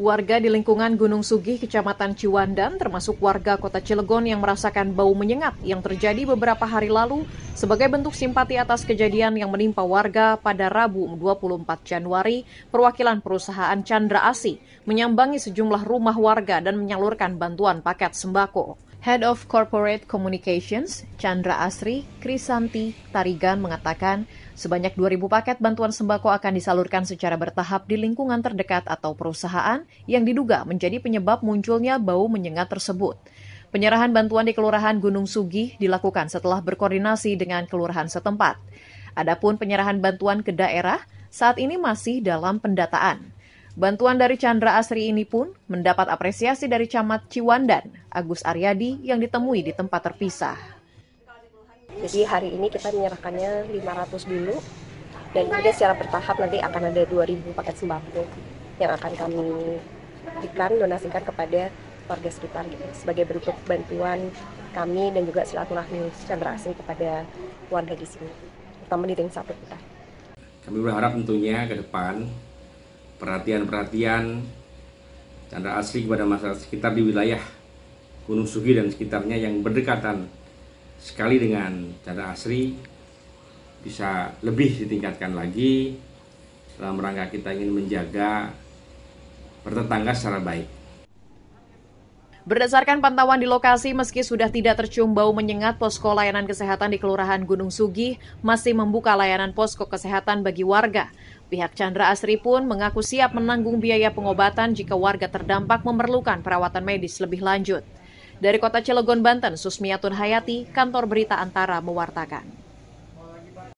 Warga di lingkungan Gunung Sugih, Kecamatan Ciwandan, termasuk warga kota Cilegon yang merasakan bau menyengat yang terjadi beberapa hari lalu sebagai bentuk simpati atas kejadian yang menimpa warga pada Rabu 24 Januari, perwakilan perusahaan Chandra Asi menyambangi sejumlah rumah warga dan menyalurkan bantuan paket sembako. Head of Corporate Communications, Chandra Asri Krisanti Tarigan mengatakan sebanyak 2.000 paket bantuan sembako akan disalurkan secara bertahap di lingkungan terdekat atau perusahaan yang diduga menjadi penyebab munculnya bau menyengat tersebut. Penyerahan bantuan di Kelurahan Gunung Sugi dilakukan setelah berkoordinasi dengan kelurahan setempat. Adapun penyerahan bantuan ke daerah saat ini masih dalam pendataan. Bantuan dari Chandra Asri ini pun mendapat apresiasi dari Camat Ciwandan, Agus Aryadi yang ditemui di tempat terpisah. Jadi hari ini kita menyerahkannya 500 dulu dan kemudian secara bertahap nanti akan ada 2000 paket sembako yang akan kami berikan donasikan kepada warga sekitar gitu, sebagai bentuk bantuan kami dan juga silaturahmi Chandra Asri kepada warga di sini, terutama di ring satu kita. Kami berharap tentunya ke depan perhatian-perhatian Chandra asli kepada masyarakat sekitar di wilayah Gunung Sugi dan sekitarnya yang berdekatan sekali dengan Chandra asli bisa lebih ditingkatkan lagi dalam rangka kita ingin menjaga bertetangga secara baik. Berdasarkan pantauan di lokasi, meski sudah tidak tercium bau menyengat, posko layanan kesehatan di Kelurahan Gunung Sugi masih membuka layanan posko kesehatan bagi warga. Pihak Chandra Asri pun mengaku siap menanggung biaya pengobatan jika warga terdampak memerlukan perawatan medis lebih lanjut. Dari kota Cilegon, Banten, Susmiatun Hayati, kantor berita Antara mewartakan.